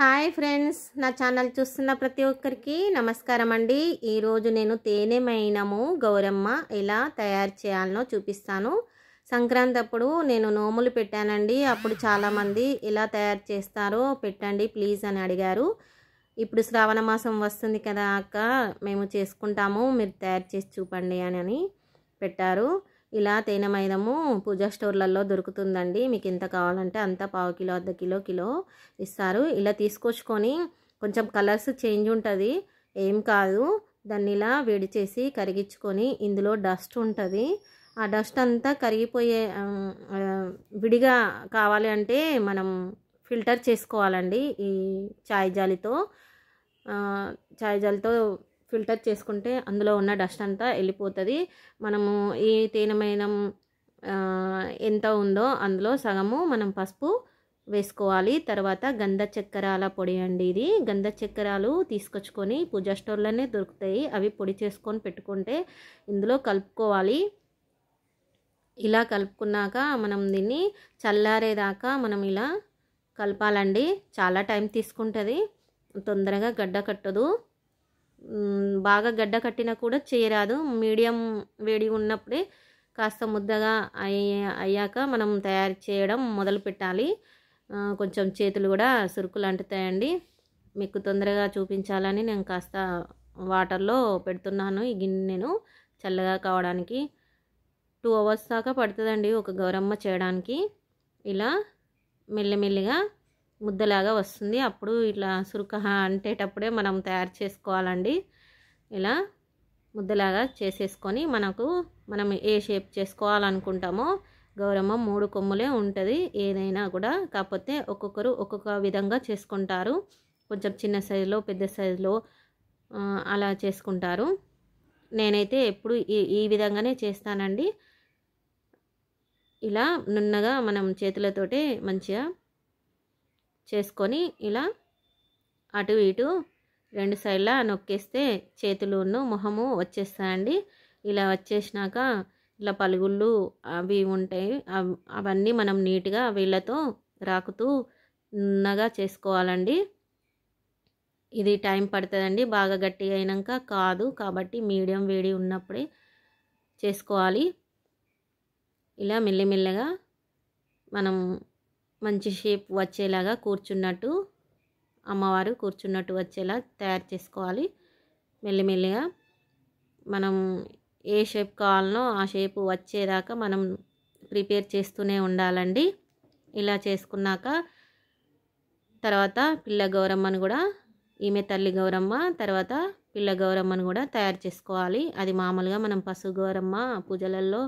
hi friends నా channel చూస్తున్న ప్రతి ఒక్కరికి నమస్కారం అండి ఈరోజు నేను తేనె మైనము గౌరమ్మ ఎలా తయారు చేయాలనో చూపిస్తాను సంక్రాంతి అప్పుడు నేను నోములు పెట్టానండి అప్పుడు చాలామంది ఎలా తయారు చేస్తారో పెట్టండి ప్లీజ్ అని అడిగారు ఇప్పుడు శ్రావణ మాసం వస్తుంది కదా అక్క మేము చేసుకుంటాము మీరు తయారు చేసి చూపండి అని పెట్టారు ఇలా తేనె మైదము పూజా స్టోర్లలో దొరుకుతుందండి మీకు ఎంత కావాలంటే అంత పావు కిలో అర్ధ కిలో కిలో ఇస్తారు ఇలా తీసుకొచ్చుకొని కొంచెం కలర్స్ చేంజ్ ఉంటుంది ఏం కాదు దాన్ని ఇలా వేడి చేసి కరిగించుకొని ఇందులో డస్ట్ ఉంటుంది ఆ డస్ట్ అంతా కరిగిపోయే విడిగా కావాలి అంటే మనం ఫిల్టర్ చేసుకోవాలండి ఈ ఛాయ్ జాలితో ఛాయ్ జాలితో ఫిల్టర్ చేసుకుంటే అందులో ఉన్న డస్ట్ అంతా వెళ్ళిపోతుంది మనము ఈ తేనెమైన ఎంత ఉందో అందులో సగము మనం పసుపు వేసుకోవాలి తర్వాత గంధ చక్కెరాల పొడి అండి ఇది గంధ చక్కెరాలు తీసుకొచ్చుకొని పూజా స్టోర్లోనే దొరుకుతాయి అవి పొడి చేసుకొని పెట్టుకుంటే ఇందులో కలుపుకోవాలి ఇలా కలుపుకున్నాక మనం దీన్ని చల్లారేదాకా మనం ఇలా కలపాలండి చాలా టైం తీసుకుంటుంది తొందరగా గడ్డ కట్టదు బాగా గడ్డ కట్టినా కూడా చేయరాదు మీడియం వేడి ఉన్నప్పుడే కాస్త ముద్దగా అయ్యాక మనం తయారు చేయడం మొదలు పెట్టాలి కొంచెం చేతులు కూడా సురుకులు అంటుతాయండి మీకు తొందరగా చూపించాలని నేను కాస్త వాటర్లో పెడుతున్నాను ఈ గిన్నెను చల్లగా కావడానికి టూ అవర్స్ దాకా పడుతుందండి ఒక గౌరమ్మ చేయడానికి ఇలా మెల్లమెల్లిగా ముద్దలాగా వస్తుంది అప్పుడు ఇట్లా సురుకహ అంటేటప్పుడే మనం తయారు చేసుకోవాలండి ఇలా ముద్దలాగా చేసేసుకొని మనకు మనం ఏ షేప్ చేసుకోవాలనుకుంటామో గౌరమ్మ మూడు కొమ్ములే ఉంటుంది ఏదైనా కూడా కాకపోతే ఒక్కొక్కరు ఒక్కొక్క విధంగా చేసుకుంటారు కొంచెం చిన్న సైజులో పెద్ద సైజులో అలా చేసుకుంటారు నేనైతే ఎప్పుడు ఈ ఈ విధంగానే చేస్తానండి ఇలా నున్నగా మనం చేతులతోటే మంచిగా చేసుకొని ఇలా అటు ఇటు రెండు సైడ్లా నొక్కేస్తే చేతులును మొహము వచ్చేస్తాయండి ఇలా వచ్చేసినాక ఇలా పలుగుళ్ళు అవి ఉంటాయి అవన్నీ మనం నీట్గా వీళ్ళతో రాకుతూ నున్నగా చేసుకోవాలండి ఇది టైం పడుతుందండి బాగా గట్టి అయినాక కాదు కాబట్టి మీడియం వేడి ఉన్నప్పుడే చేసుకోవాలి ఇలా మెల్లిమెల్లగా మనం మంచి షేప్ వచ్చేలాగా కూర్చున్నట్టు అమ్మవారు కూర్చున్నట్టు వచ్చేలా తయారు చేసుకోవాలి మెల్లిమెల్లిగా మనం ఏ షేప్ కావాలనో ఆ షేప్ వచ్చేదాకా మనం ప్రిపేర్ చేస్తూనే ఉండాలండి ఇలా చేసుకున్నాక తర్వాత పిల్ల గౌరమ్మను కూడా ఈమె తల్లి గౌరమ్మ తర్వాత పిల్ల గౌరమ్మను కూడా తయారు చేసుకోవాలి అది మామూలుగా మనం పశు గౌరమ్మ పూజలల్లో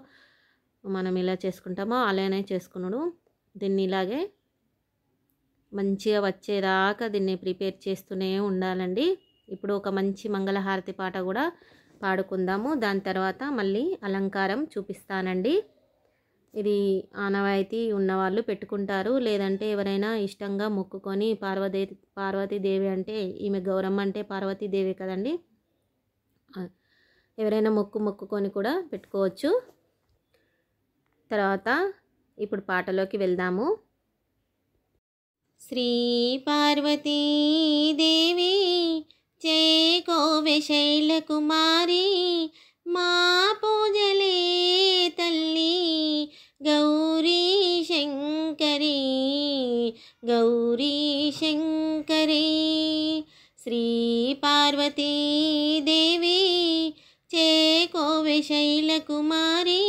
మనం ఇలా చేసుకుంటామో అలానే చేసుకున్నాడు దీన్ని ఇలాగే మంచిగా వచ్చేదాకా దీన్ని ప్రిపేర్ చేస్తూనే ఉండాలండి ఇప్పుడు ఒక మంచి మంగళహారతి పాట కూడా పాడుకుందాము దాని తర్వాత మళ్ళీ అలంకారం చూపిస్తానండి ఇది ఆనవాయితీ ఉన్నవాళ్ళు పెట్టుకుంటారు లేదంటే ఎవరైనా ఇష్టంగా మొక్కుకొని పార్వదే పార్వతీదేవి అంటే ఈమె గౌరమ్మ అంటే పార్వతీదేవి కదండి ఎవరైనా మొక్కు మొక్కుకొని కూడా పెట్టుకోవచ్చు తర్వాత ఇప్పుడు పాటలోకి వెళ్దాము శ్రీ పార్వతీదేవి చేకోవె కుమారి మా పూజలే తల్లి గౌరీ శంకరీ గౌరీ శంకరీ శ్రీ పార్వతీదేవి కోవిశైల కుమారీ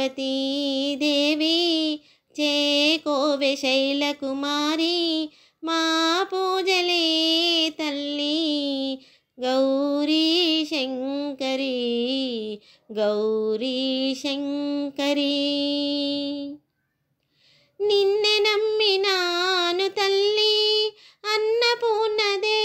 పార్వతీదేవి చేకోవె కుమారి మా పూజలే తల్లి గౌరీ శంకరి గౌరీ శంకరి నిన్నే నమ్మినాను తల్లి అన్నపూర్ణదే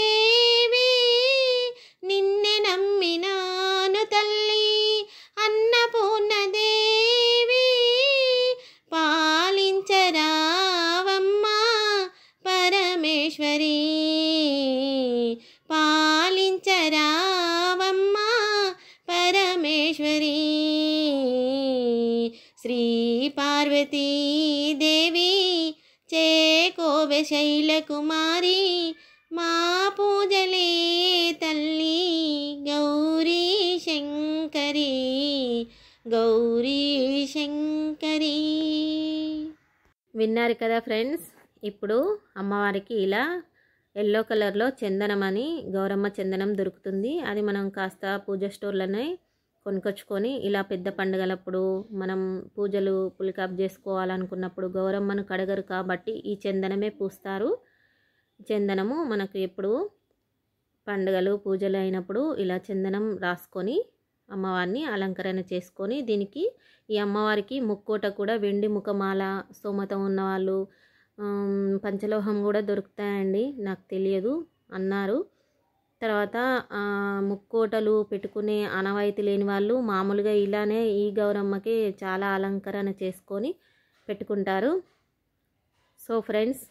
కుమారి మా పూజలే తల్లి గౌరీ శంకరి గౌరీ శంకరి విన్నారు కదా ఫ్రెండ్స్ ఇప్పుడు అమ్మవారికి ఇలా ఎల్లో కలర్లో చందనం అని గౌరమ్మ చందనం దొరుకుతుంది అది మనం కాస్త పూజ స్టోర్లోనే కొనుకొచ్చుకొని ఇలా పెద్ద పండుగలప్పుడు మనం పూజలు పులికాప్ చేసుకోవాలనుకున్నప్పుడు గౌరమ్మను కడగరు కాబట్టి ఈ చందనమే పూస్తారు చందనము మనకు ఎప్పుడు పండుగలు పూజలు అయినప్పుడు ఇలా చందనం రాసుకొని అమ్మవారిని అలంకరణ చేసుకొని దీనికి ఈ అమ్మవారికి ముక్కోట కూడా వెండి ముఖమాల స్తోమత ఉన్నవాళ్ళు పంచలోహం కూడా దొరుకుతాయండి నాకు తెలియదు అన్నారు తర్వాత ముక్కోటలు పెట్టుకునే అనవాయితీ లేని వాళ్ళు మామూలుగా ఇలానే ఈ గౌరమ్మకి చాలా అలంకరణ చేసుకొని పెట్టుకుంటారు సో ఫ్రెండ్స్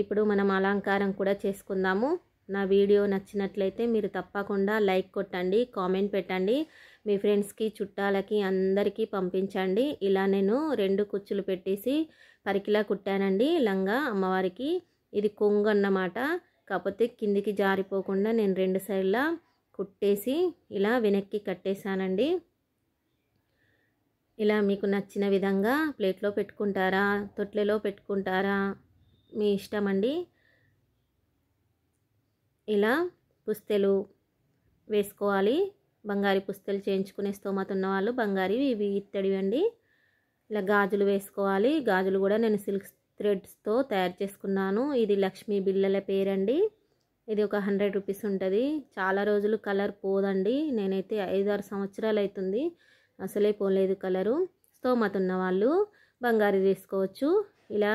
ఇప్పుడు మనం అలంకారం కూడా చేసుకుందాము నా వీడియో నచ్చినట్లయితే మీరు తప్పకుండా లైక్ కొట్టండి కామెంట్ పెట్టండి మీ ఫ్రెండ్స్కి చుట్టాలకి అందరికీ పంపించండి ఇలా నేను రెండు కుచ్చులు పెట్టేసి పరికిలా కుట్టానండి లంగా అమ్మవారికి ఇది కొంగు అన్నమాట కాకపోతే కిందికి జారిపోకుండా నేను రెండు సైడ్లా కుట్టేసి ఇలా వెనక్కి కట్టేశానండి ఇలా మీకు నచ్చిన విధంగా ప్లేట్లో పెట్టుకుంటారా తొట్లలో పెట్టుకుంటారా మీ ఇష్టం అండి ఇలా పుస్తెలు వేసుకోవాలి బంగారి పుస్తెలు చేయించుకునే స్తోమత ఉన్నవాళ్ళు బంగారి ఇవి ఇత్తడివి అండి ఇలా గాజులు వేసుకోవాలి గాజులు కూడా నేను సిల్క్ థ్రెడ్స్తో తయారు చేసుకున్నాను ఇది లక్ష్మీ బిళ్ళల పేరండి ఇది ఒక హండ్రెడ్ రూపీస్ ఉంటుంది చాలా రోజులు కలర్ పోదండి నేనైతే ఐదు ఆరు సంవత్సరాలు అవుతుంది అసలే పోలేదు కలరు స్తోమత ఉన్న వాళ్ళు బంగారు తీసుకోవచ్చు ఇలా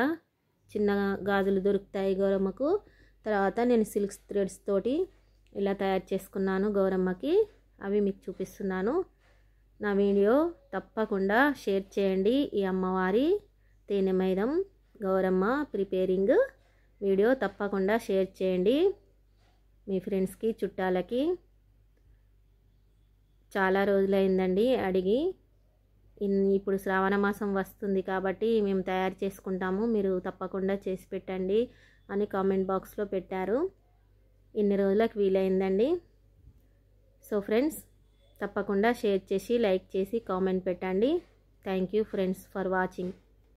చిన్న గాజులు దొరుకుతాయి గౌరమ్మకు తర్వాత నేను సిల్క్ థ్రెడ్స్ తోటి ఇలా తయారు చేసుకున్నాను గౌరమ్మకి అవి మీకు చూపిస్తున్నాను నా వీడియో తప్పకుండా షేర్ చేయండి ఈ అమ్మవారి తేనెమైదం గౌరమ్మ ప్రిపేరింగ్ వీడియో తప్పకుండా షేర్ చేయండి మీ ఫ్రెండ్స్కి చుట్టాలకి చాలా రోజులైందండి అడిగి ఇప్పుడు శ్రావణ మాసం వస్తుంది కాబట్టి మేము తయారు చేసుకుంటాము మీరు తప్పకుండా చేసి పెట్టండి అని కామెంట్ బాక్స్లో పెట్టారు ఇన్ని రోజులకు వీలైందండి సో ఫ్రెండ్స్ తప్పకుండా షేర్ చేసి లైక్ చేసి కామెంట్ పెట్టండి thank you friends for watching